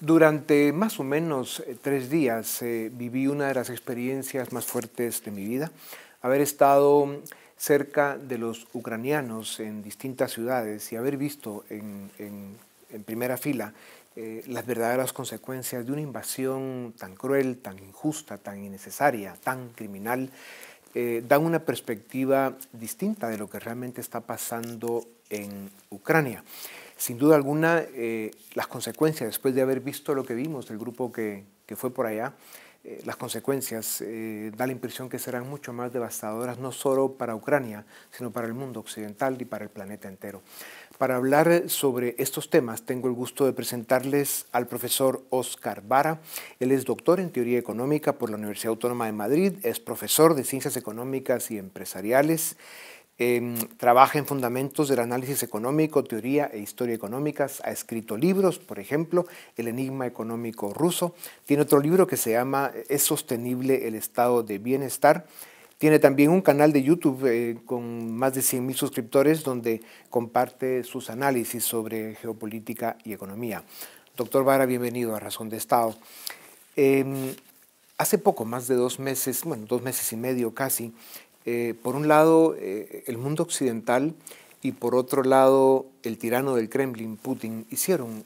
Durante más o menos eh, tres días eh, viví una de las experiencias más fuertes de mi vida, haber estado cerca de los ucranianos en distintas ciudades y haber visto en, primera fila eh, las verdaderas consecuencias de una invasión tan cruel, tan injusta, tan innecesaria, tan criminal, da dan una perspectiva distinta de lo que realmente está pasando en Ucrania sin duda alguna, eh, las consecuencias, después de haber visto lo que vimos del grupo que, fue por allá, eh, las consecuencias eh, da la impresión que serán mucho más devastadoras, no solo para Ucrania, sino para el mundo occidental y para el planeta entero. Para hablar sobre estos temas, tengo el gusto de presentarles al profesor Oscar Vara. Él es doctor en teoría económica por la Universidad Autónoma de Madrid, es profesor de ciencias económicas y empresariales. Em, trabaja en fundamentos del análisis económico, teoría e historia económicas, ha escrito libros, por ejemplo, El enigma económico ruso, tiene otro libro que se llama eh, ¿Es sostenible el estado de bienestar? Tiene también un canal de YouTube eh, con más de 100.000 suscriptores donde comparte sus análisis sobre geopolítica y economía. Doctor Vara, bienvenido a Razón de Estado. Em, hace poco, más de dos meses, bueno, dos meses y medio casi, eh, por un lado, eh, el mundo occidental y por otro lado, el tirano del Kremlin, Putin, hicieron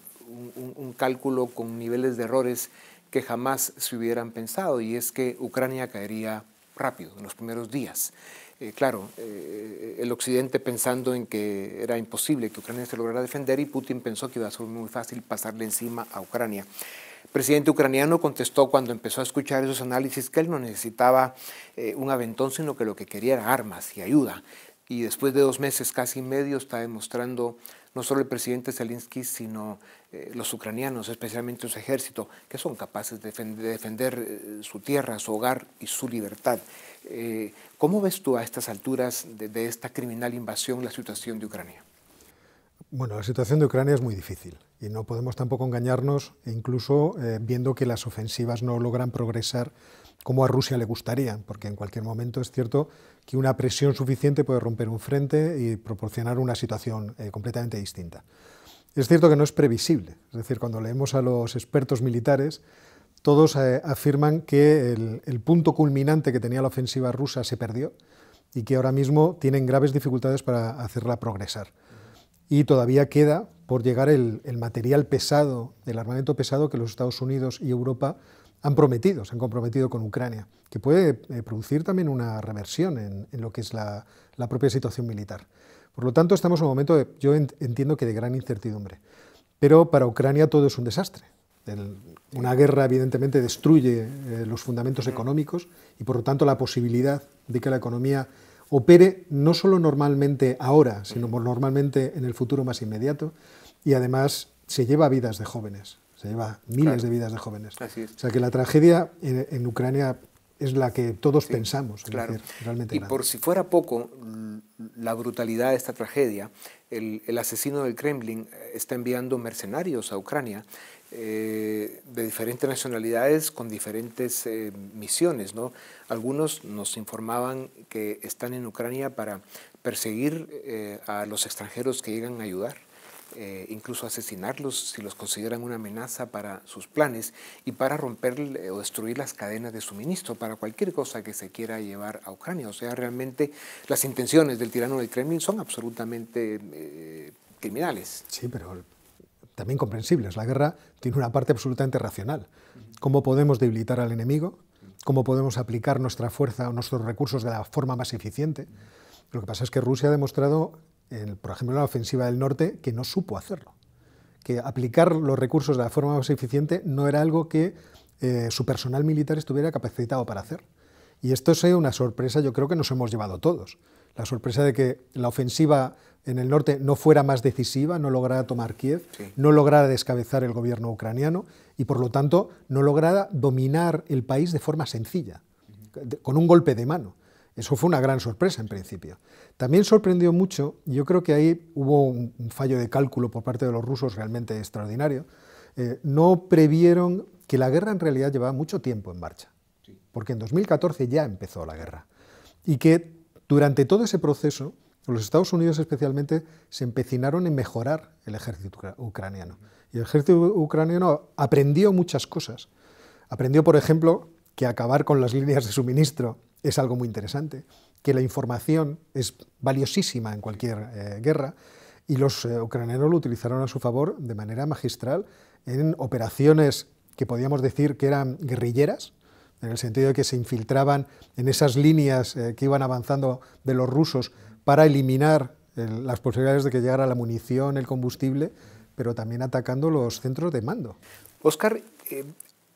un, cálculo con niveles de errores que jamás se hubieran pensado, y es que Ucrania caería rápido en los primeros días. Eh, claro, el occidente pensando en que era imposible que Ucrania se lograra defender y Putin pensó que iba a ser muy fácil pasarle encima a Ucrania. El presidente ucraniano contestó cuando empezó a escuchar esos análisis que él no necesitaba eh, un aventón, sino que lo que quería era armas y ayuda. Y después de dos meses, casi medio, está demostrando no solo el presidente Zelensky, sino eh, los ucranianos, especialmente su ejército, que son capaces de defender, eh, su tierra, su hogar y su libertad. ¿Cómo ves tú a estas alturas de esta criminal invasión la situación de Ucrania? Bueno, la situación de Ucrania es muy difícil y no podemos tampoco engañarnos, e incluso eh, viendo que las ofensivas no logran progresar como a Rusia le gustaría, porque en cualquier momento es cierto que una presión suficiente puede romper un frente y proporcionar una situación eh, completamente distinta. Es cierto que no es previsible, es decir, cuando leemos a los expertos militares, todos eh, afirman que el punto culminante que tenía la ofensiva rusa se perdió y que ahora mismo tienen graves dificultades para hacerla progresar y todavía queda por llegar el, material pesado, el armamento pesado que los Estados Unidos y Europa han prometido, se han comprometido con Ucrania, que puede eh, producir también una reversión en, lo que es la, propia situación militar. Por lo tanto, estamos en un momento, yo entiendo que de gran incertidumbre, pero para Ucrania todo es un desastre. una guerra, evidentemente, destruye eh, los fundamentos económicos y, por lo tanto, la posibilidad de que la economía opere no solo normalmente ahora, sino normalmente en el futuro más inmediato y además se lleva vidas de jóvenes, se lleva miles de vidas de jóvenes. O sea que la tragedia en Ucrania es la que todos pensamos. realmente y por si fuera poco, la brutalidad de esta tragedia, el, asesino del Kremlin eh, está enviando mercenarios a Ucrania eh, de diferentes nacionalidades con diferentes eh, misiones. ¿no? Algunos nos informaban que están en Ucrania para perseguir a los extranjeros que llegan a ayudar. Eh, incluso asesinarlos si los consideran una amenaza para sus planes y para romper eh, o destruir las cadenas de suministro para cualquier cosa que se quiera llevar a Ucrania. O sea, realmente las intenciones del tirano del Kremlin son absolutamente eh, criminales. Sí, pero también comprensibles. La guerra tiene una parte absolutamente racional. ¿Cómo podemos debilitar al enemigo? ¿Cómo podemos aplicar nuestra fuerza o nuestros recursos de la forma más eficiente? Lo que pasa es que Rusia ha demostrado por ejemplo, la ofensiva del norte, que no supo hacerlo. Que aplicar los recursos de la forma más eficiente no era algo que eh, su personal militar estuviera capacitado para hacer. Y esto es eh, una sorpresa, yo creo que nos hemos llevado todos. La sorpresa de que la ofensiva en el norte no fuera más decisiva, no lograra tomar Kiev, no lograra descabezar el gobierno ucraniano y por lo tanto no lograra dominar el país de forma sencilla, con un golpe de mano. Eso fue una gran sorpresa en principio. También sorprendió mucho, yo creo que ahí hubo un, fallo de cálculo por parte de los rusos realmente extraordinario, eh, no previeron que la guerra en realidad llevaba mucho tiempo en marcha, porque en 2014 ya empezó la guerra, y que durante todo ese proceso los Estados Unidos especialmente se empecinaron en mejorar el ejército ucraniano. Y el ejército ucraniano aprendió muchas cosas. Aprendió, por ejemplo, que acabar con las líneas de suministro es algo muy interesante, que la información es valiosísima en cualquier eh, guerra y los eh, ucranianos lo utilizaron a su favor de manera magistral en operaciones que podíamos decir que eran guerrilleras, en el sentido de que se infiltraban en esas líneas eh, que iban avanzando de los rusos para eliminar las posibilidades de que llegara la munición, el combustible, pero también atacando los centros de mando. Oscar,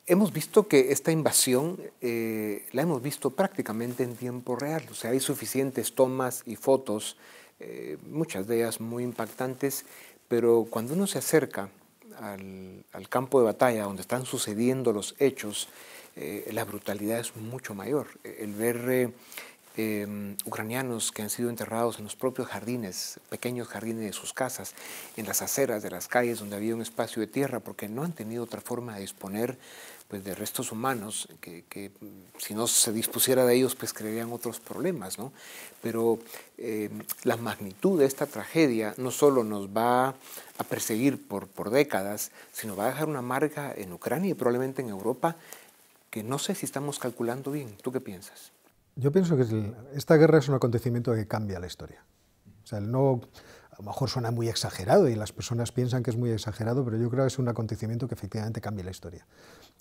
hemos visto que esta invasión eh, la hemos visto prácticamente en tiempo real. O sea, hay suficientes tomas y fotos, eh, muchas de ellas muy impactantes, pero cuando uno se acerca al, campo de batalla donde están sucediendo los hechos, eh, la brutalidad es mucho mayor. El ver em, ucranianos que han sido enterrados en los propios jardines, pequeños jardines de sus casas, en las aceras de las calles donde había un espacio de tierra, porque no han tenido otra forma de disponer pues, de restos humanos, que, mm, si no se dispusiera de ellos, pues crearían otros problemas, ¿no? Pero eh, la magnitud de esta tragedia no solo nos va a perseguir por, por décadas, sino va a dejar una marca en Ucrania y probablemente en Europa que no sé si estamos calculando bien. ¿Tú qué piensas? Yo pienso que esta guerra es un acontecimiento que cambia la historia. O sea, el no a lo mejor suena muy exagerado y las personas piensan que es muy exagerado, pero yo creo que es un acontecimiento que efectivamente cambia la historia.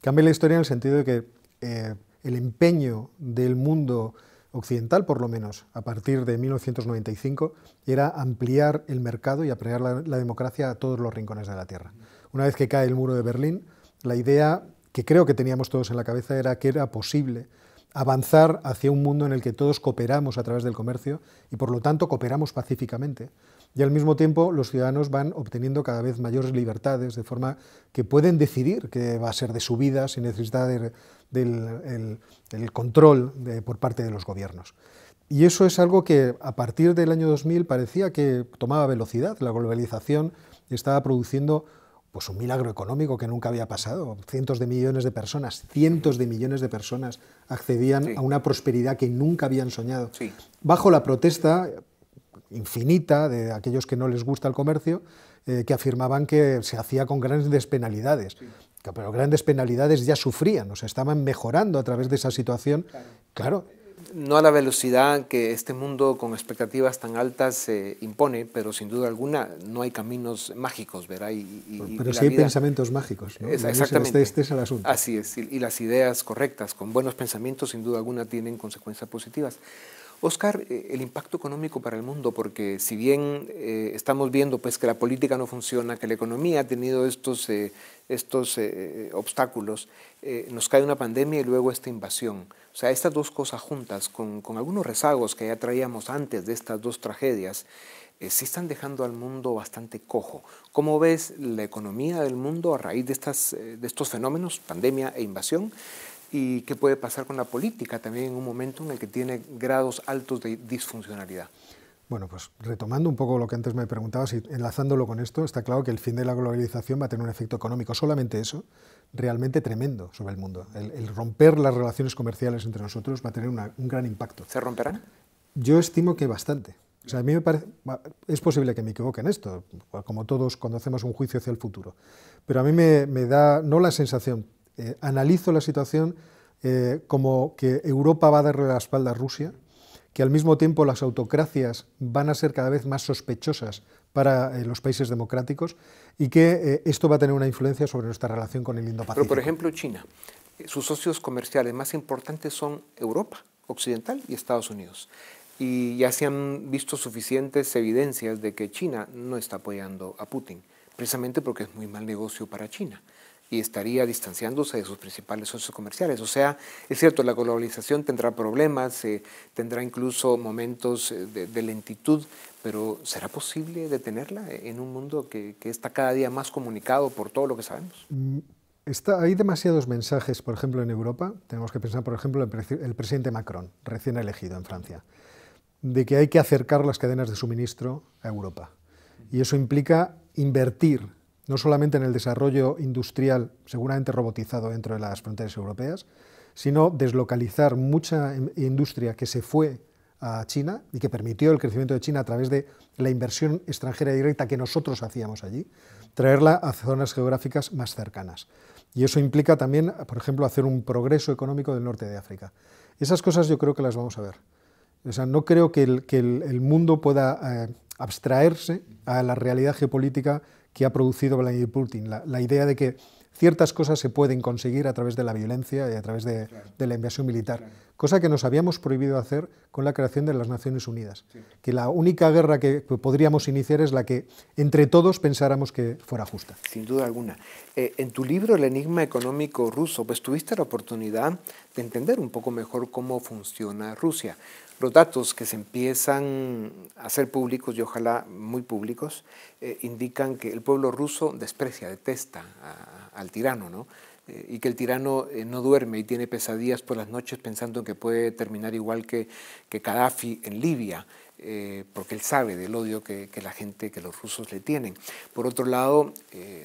Cambia la historia en el sentido de que eh, el empeño del mundo occidental, por lo menos, a partir de 1995, era ampliar el mercado y ampliar la democracia a todos los rincones de la Tierra. Una vez que cae el muro de Berlín, la idea que creo que teníamos todos en la cabeza era que era posible avanzar hacia un mundo en el que todos cooperamos a través del comercio y por lo tanto cooperamos pacíficamente, y al mismo tiempo los ciudadanos van obteniendo cada vez mayores libertades, de forma que pueden decidir qué va a ser de su vida sin necesidad del control por parte de los gobiernos. Y eso es algo que a partir del año 2000 parecía que tomaba velocidad, la globalización estaba produciendo pues un milagro económico que nunca había pasado. Cientos de millones de personas, cientos de millones de personas accedían a una prosperidad que nunca habían soñado. Bajo la protesta infinita de aquellos que no les gusta el comercio, eh, que afirmaban que se hacía con grandes penalidades. pero grandes penalidades ya sufrían, o sea, estaban mejorando a través de esa situación. Claro. No a la velocidad que este mundo con expectativas tan altas se impone, pero sin duda alguna no hay caminos mágicos, ¿verdad? Y, pero, sí hay pensamientos mágicos. ¿no? exactamente. Este, este, es el asunto. Así es, y las ideas correctas, con buenos pensamientos, sin duda alguna, tienen consecuencias positivas. Oscar, eh, el impacto económico para el mundo, porque si bien eh, estamos viendo pues, que la política no funciona, que la economía ha tenido estos, eh, estos obstáculos, nos cae una pandemia y luego esta invasión. O sea, estas dos cosas juntas, con, algunos rezagos que ya traíamos antes de estas dos tragedias, sí están dejando al mundo bastante cojo. ¿Cómo ves la economía del mundo a raíz de, estas, de estos fenómenos, pandemia e invasión? y qué puede pasar con la política también en un momento en el que tiene grados altos de disfuncionalidad. Bueno, pues retomando un poco lo que antes me preguntabas y enlazándolo con esto, está claro que el fin de la globalización va a tener un efecto económico, solamente eso, realmente tremendo sobre el mundo. El, romper las relaciones comerciales entre nosotros va a tener un gran impacto. ¿Se romperán? Yo estimo que bastante. O sea, a mí me parece, es posible que me equivoque en esto, como todos cuando hacemos un juicio hacia el futuro, pero a mí me da no la sensación eh, analizo la situación eh, como que Europa va a darle la espalda a Rusia, que al mismo tiempo las autocracias van a ser cada vez más sospechosas para eh, los países democráticos y que esto va a tener una influencia sobre nuestra relación con el Indo-Pacífico. por ejemplo, China, sus socios comerciales más importantes son Europa Occidental y Estados Unidos y ya se han visto suficientes evidencias de que China no está apoyando a Putin, precisamente porque es muy mal negocio para China y estaría distanciándose de sus principales socios comerciales. O sea, es cierto, la globalización tendrá problemas, eh, tendrá incluso momentos eh, de, lentitud, pero ¿será posible detenerla en un mundo que, está cada día más comunicado por todo lo que sabemos? Mm, está, hay demasiados mensajes, por ejemplo, en Europa. Tenemos que pensar, por ejemplo, en el presidente Macron, recién elegido en Francia, de que hay que acercar las cadenas de suministro a Europa. Y eso implica invertir no solamente en el desarrollo industrial, seguramente robotizado dentro de las fronteras europeas, sino deslocalizar mucha industria que se fue a China y que permitió el crecimiento de China a través de la inversión extranjera directa que nosotros hacíamos allí, traerla a zonas geográficas más cercanas. Y eso implica también, por ejemplo, hacer un progreso económico del norte de África. Esas cosas yo creo que las vamos a ver. O sea, no creo que el, mundo pueda eh, abstraerse a la realidad geopolítica que ha producido Vladimir Putin, la, idea de que ciertas cosas se pueden conseguir a través de la violencia y a través de, la invasión militar, cosa que nos habíamos prohibido hacer con la creación de las Naciones Unidas, que la única guerra que podríamos iniciar es la que entre todos pensáramos que fuera justa. Sin duda alguna. Eh, en tu libro El enigma económico ruso, pues tuviste la oportunidad de entender un poco mejor cómo funciona Rusia los datos que se empiezan a hacer públicos, y ojalá muy públicos, eh, indican que el pueblo ruso desprecia, detesta al tirano, ¿no? Eh, y que el tirano eh, no duerme y tiene pesadillas por las noches pensando que puede terminar igual que, que Gaddafi en Libia. porque él sabe del odio que, la gente, que los rusos le tienen. Por otro lado,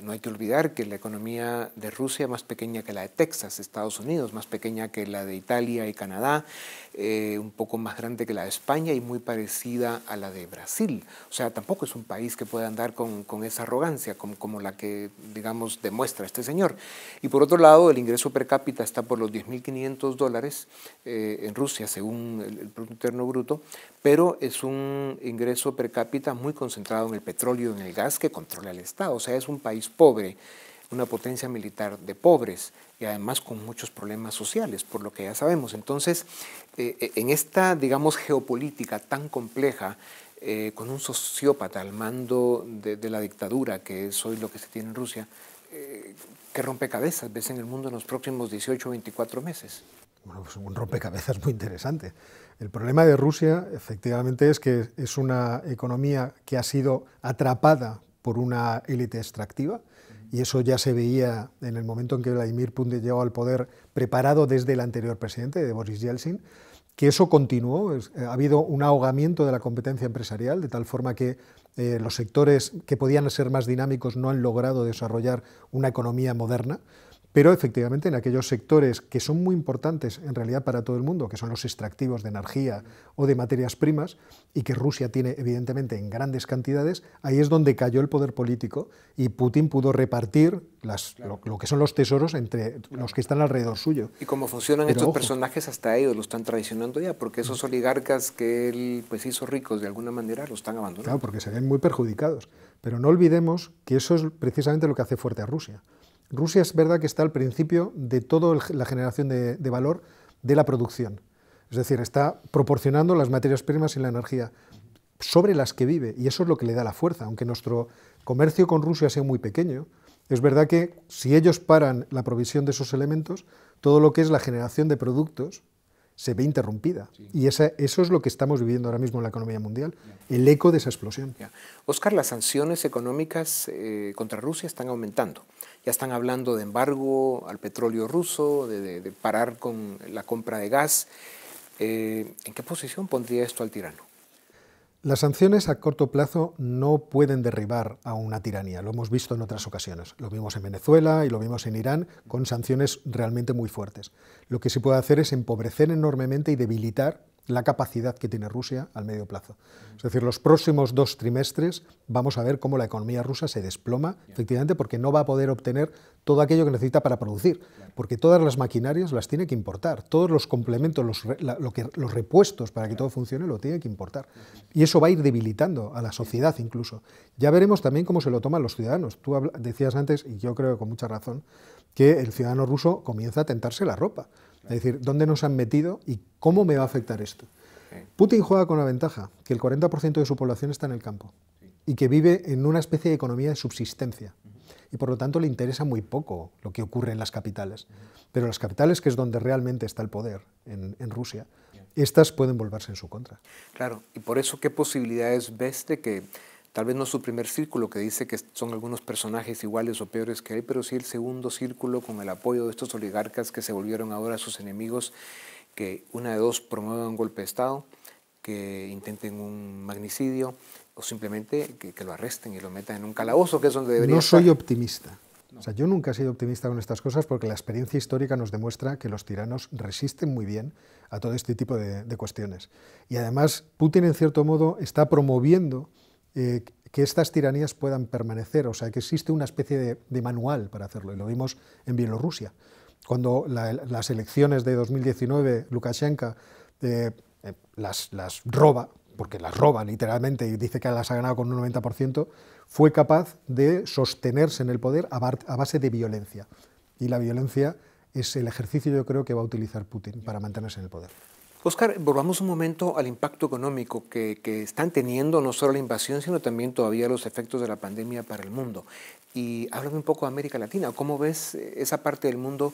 no hay que olvidar que la economía de Rusia es más pequeña que la de Texas, Estados Unidos, más pequeña que la de Italia y Canadá, eh, un poco más grande que la de España y muy parecida a la de Brasil. O sea, tampoco es un país que pueda andar con, esa arrogancia como, la que, digamos, demuestra este señor. Y por otro lado, el ingreso per cápita está por los 10.500 dólares eh, en Rusia, según el, Producto Interno Bruto, pero es un ingreso per cápita muy concentrado en el petróleo, y en el gas que controla el Estado. O sea, es un país pobre una potencia militar de pobres y además con muchos problemas sociales, por lo que ya sabemos. Entonces, eh, eh, en esta, digamos, geopolítica tan compleja, eh, con un sociópata al mando de, la dictadura, que es hoy lo que se tiene en Rusia, eh, ¿qué rompecabezas ves en el mundo en los próximos 18 o 24 meses? Bueno, pues un rompecabezas muy interesante. El problema de Rusia, efectivamente, es que es una economía que ha sido atrapada por una élite extractiva, y eso ya se veía en el momento en que Vladimir Putin llegó al poder, preparado desde el anterior presidente, de Boris Yeltsin, que eso continuó, eh, ha habido un ahogamiento de la competencia empresarial, de tal forma que eh, los sectores que podían ser más dinámicos no han logrado desarrollar una economía moderna, pero efectivamente en aquellos sectores que son muy importantes en realidad para todo el mundo, que son los extractivos de energía o de materias primas, y que Rusia tiene evidentemente en grandes cantidades, ahí es donde cayó el poder político y Putin pudo repartir lo, que son los tesoros entre los que están alrededor suyo. Y cómo funcionan estos personajes hasta ellos, lo están traicionando ya, porque esos oligarcas que él pues hizo ricos de alguna manera los están abandonando. Claro, porque se ven muy perjudicados. Pero no olvidemos que eso es precisamente lo que hace fuerte a Rusia. Rusia es verdad que está al principio de toda la generación de, de valor de la producción. Es decir, está proporcionando las materias primas y la energía sobre las que vive, y eso es lo que le da la fuerza, aunque nuestro comercio con Rusia sea muy pequeño. Es verdad que si ellos paran la provisión de esos elementos, todo lo que es la generación de productos se ve interrumpida. Y eso es lo que estamos viviendo ahora mismo en la economía mundial, el eco de esa explosión. Óscar Oscar, las sanciones económicas eh, contra Rusia están aumentando. Ya están hablando de embargo al petróleo ruso, de, parar con la compra de gas. Eh, ¿En qué posición pondría esto al tirano? Las sanciones a corto plazo no pueden derribar a una tiranía, lo hemos visto en otras ocasiones. Lo vimos en Venezuela y lo vimos en Irán con sanciones realmente muy fuertes. Lo que se puede hacer es empobrecer enormemente y debilitar la capacidad que tiene Rusia al medio plazo. Es decir, los próximos dos trimestres vamos a ver cómo la economía rusa se desploma, efectivamente, porque no va a poder obtener todo aquello que necesita para producir, porque todas las maquinarias las tiene que importar, todos los complementos, los, lo que, los repuestos para que todo funcione lo tiene que importar. Y eso va a ir debilitando a la sociedad incluso. Ya veremos también cómo se lo toman los ciudadanos. Tú decías antes, y yo creo con mucha razón, que el ciudadano ruso comienza a tentarse la ropa. Es decir, ¿dónde nos han metido y cómo me va a afectar esto? Putin juega con la ventaja, que el 40% de su población está en el campo y que vive en una especie de economía de subsistencia. Y por lo tanto le interesa muy poco lo que ocurre en las capitales. Pero las capitales, que es donde realmente está el poder en, Rusia, estas pueden volverse en su contra. Claro, y por eso, ¿qué posibilidades ves de que Tal vez no su primer círculo que dice que son algunos personajes iguales o peores que él, pero sí el segundo círculo con el apoyo de estos oligarcas que se volvieron ahora sus enemigos, que una de dos promuevan un golpe de Estado, que intenten un magnicidio o simplemente que, lo arresten y lo metan en un calabozo, que es donde debería No soy optimista. O sea, yo nunca he sido optimista con estas cosas porque la experiencia histórica nos demuestra que los tiranos resisten muy bien a todo este tipo de cuestiones. Y además, Putin, en cierto modo, está promoviendo eh, que estas tiranías puedan permanecer, o sea, que existe una especie de, manual para hacerlo, y lo vimos en Bielorrusia. Cuando las elecciones de 2019, Lukashenko eh, eh, las, roba, porque las roba literalmente y dice que las ha ganado con un 90%, fue capaz de sostenerse en el poder a, base de violencia. Y la violencia es el ejercicio yo creo que va a utilizar Putin para mantenerse en el poder. Oscar, volvamos un momento al impacto económico que, están teniendo no solo la invasión, sino también todavía los efectos de la pandemia para el mundo. Y háblame un poco de América Latina. ¿Cómo ves eh, esa parte del mundo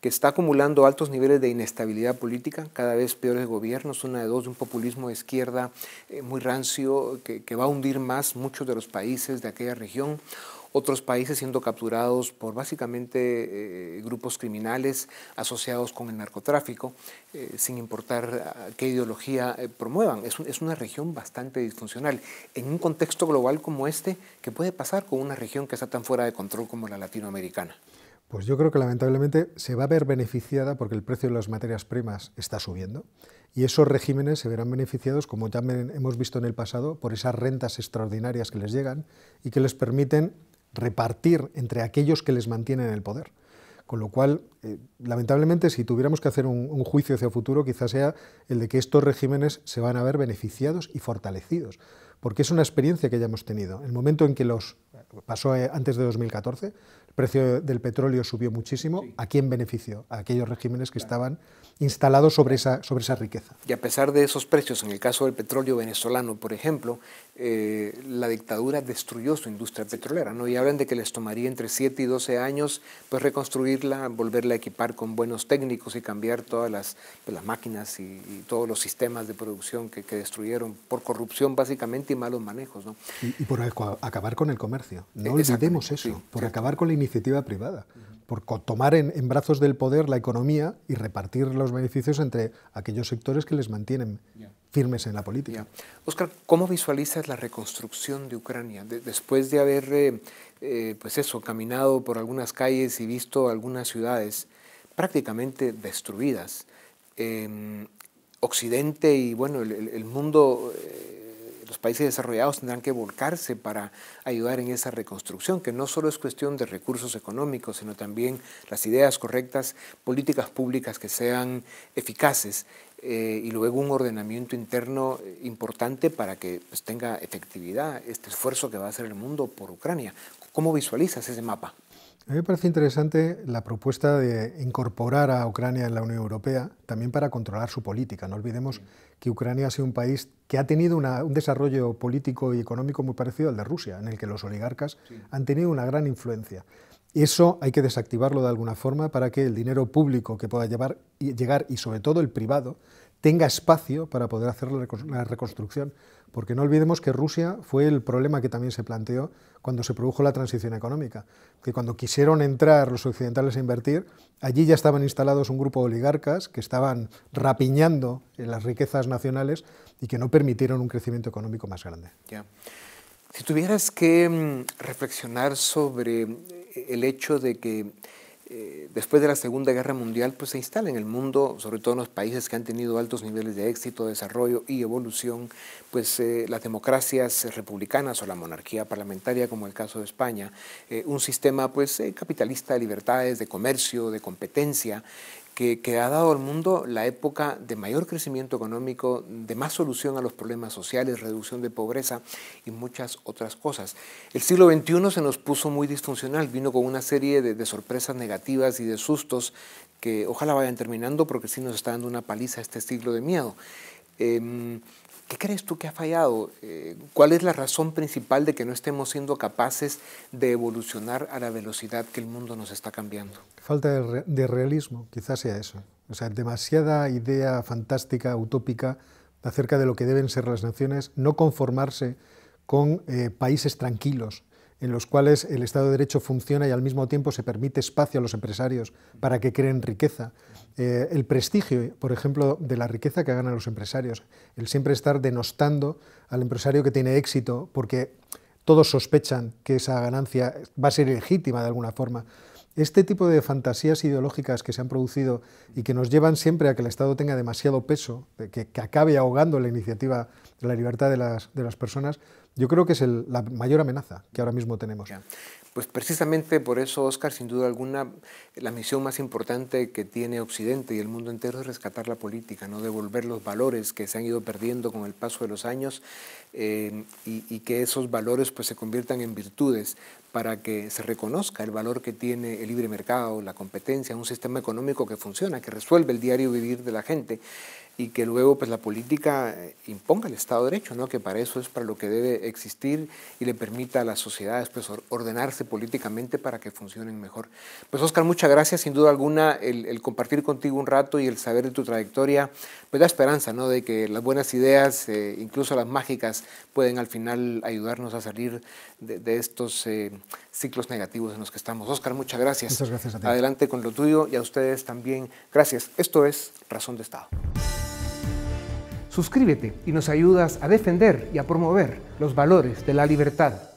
que está acumulando altos niveles de inestabilidad política, cada vez peores gobiernos, una de dos de un populismo de izquierda eh, muy rancio que, que va a hundir más muchos de los países de aquella región? otros países siendo capturados por básicamente eh, grupos criminales asociados con el narcotráfico, eh, sin importar eh, qué ideología promuevan. Es, es, una región bastante disfuncional. En un contexto global como este, ¿qué puede pasar con una región que está tan fuera de control como la latinoamericana? Pues yo creo que lamentablemente se va a ver beneficiada porque el precio de las materias primas está subiendo y esos regímenes se verán beneficiados, como ya hemos visto en el pasado, por esas rentas extraordinarias que les llegan y que les permiten repartir entre aquellos que les mantienen el poder. Con lo cual, eh, lamentablemente, si tuviéramos que hacer un, juicio hacia el futuro, quizás sea el de que estos regímenes se van a ver beneficiados y fortalecidos, porque es una experiencia que ya hemos tenido. El momento en que los pasó eh, antes de 2014, el precio del petróleo subió muchísimo, ¿a quién benefició? A aquellos regímenes que estaban instalado sobre esa, sobre esa riqueza. Y a pesar de esos precios, en el caso del petróleo venezolano, por ejemplo, eh, la dictadura destruyó su industria petrolera, ¿no? Y hablan de que les tomaría entre 7 y 12 años pues, reconstruirla, volverla a equipar con buenos técnicos y cambiar todas las, pues, las máquinas y, todos los sistemas de producción que, destruyeron por corrupción básicamente y malos manejos, ¿no? Y, por acabar con el comercio. No olvidemos eso, por acabar con la iniciativa privada por tomar en, brazos del poder la economía y repartir los beneficios entre aquellos sectores que les mantienen firmes en la política. Oscar, ¿cómo visualizas la reconstrucción de Ucrania? después de haber, eh, eh, pues eso, caminado por algunas calles y visto algunas ciudades prácticamente destruidas, em, Occidente y, bueno, el mundo eh, los países desarrollados tendrán que volcarse para ayudar en esa reconstrucción, que no solo es cuestión de recursos económicos, sino también las ideas correctas, políticas públicas que sean eficaces eh, y luego un ordenamiento interno eh, importante para que pues, tenga efectividad este esfuerzo que va a hacer el mundo por Ucrania. ¿Cómo visualizas ese mapa? A mí me parece interesante la propuesta de incorporar a Ucrania en la Unión Europea también para controlar su política. No olvidemos que Ucrania ha sido un país que ha tenido un desarrollo político y económico muy parecido al de Rusia, en el que los oligarcas han tenido una gran influencia. Eso hay que desactivarlo de alguna forma para que el dinero público que pueda llegar y sobre todo el privado tenga espacio para poder hacer la reconstrucción porque no olvidemos que Rusia fue el problema que también se planteó cuando se produjo la transición económica, que cuando quisieron entrar los occidentales a invertir, allí ya estaban instalados un grupo de oligarcas que estaban rapiñando en las riquezas nacionales y que no permitieron un crecimiento económico más grande. Si tuvieras que mm, reflexionar sobre eh, el hecho de que eh, después de la Segunda Guerra Mundial, pues se instala en el mundo, sobre todo en los países que han tenido altos niveles de éxito, desarrollo y evolución, pues eh, las democracias republicanas o la monarquía parlamentaria, como el caso de España, eh, un sistema pues capitalista de libertades, de comercio, de competencia, que, ha dado al mundo la época de mayor crecimiento económico, de más solución a los problemas sociales, reducción de pobreza y muchas otras cosas. El siglo XXI se nos puso muy disfuncional, vino con una serie de, sorpresas negativas y de sustos que ojalá vayan terminando porque sí nos está dando una paliza este siglo de miedo. Em, ¿Qué crees tú que ha fallado? Eh, ¿Cuál es la razón principal de que no estemos siendo capaces de evolucionar a la velocidad que el mundo nos está cambiando? Falta de, realismo, quizás sea eso. O sea, demasiada idea fantástica, utópica, acerca de lo que deben ser las naciones, no conformarse con eh, países tranquilos, en los cuales el Estado de Derecho funciona y al mismo tiempo se permite espacio a los empresarios para que creen riqueza. Eh, el prestigio, por ejemplo, de la riqueza que ganan los empresarios, el siempre estar denostando al empresario que tiene éxito porque todos sospechan que esa ganancia va a ser legítima de alguna forma. Este tipo de fantasías ideológicas que se han producido y que nos llevan siempre a que el Estado tenga demasiado peso, que, acabe ahogando la iniciativa de la libertad de las personas, yo creo que es la mayor amenaza que ahora mismo tenemos. Pues precisamente por eso, Oscar, sin duda alguna, la misión más importante que tiene Occidente y el mundo entero es rescatar la política, no devolver los valores que se han ido perdiendo con el paso de los años eh, y, y, que esos valores pues, se conviertan en virtudes para que se reconozca el valor que tiene el libre mercado, la competencia, un sistema económico que funciona, que resuelve el diario vivir de la gente y que luego pues la política eh, imponga el Estado de Derecho, ¿no? que para eso es para lo que debe existir y le permita a las sociedades pues, ordenarse políticamente para que funcionen mejor. Pues Oscar, muchas gracias, sin duda alguna el, compartir contigo un rato y el saber de tu trayectoria, pues da esperanza ¿no? de que las buenas ideas, eh, incluso las mágicas, pueden al final ayudarnos a salir de, estos eh, ciclos negativos en los que estamos. Oscar, muchas gracias. Muchas gracias a ti. Adelante con lo tuyo y a ustedes también. Gracias. Esto es Razón de Estado. Suscríbete y nos ayudas a defender y a promover los valores de la libertad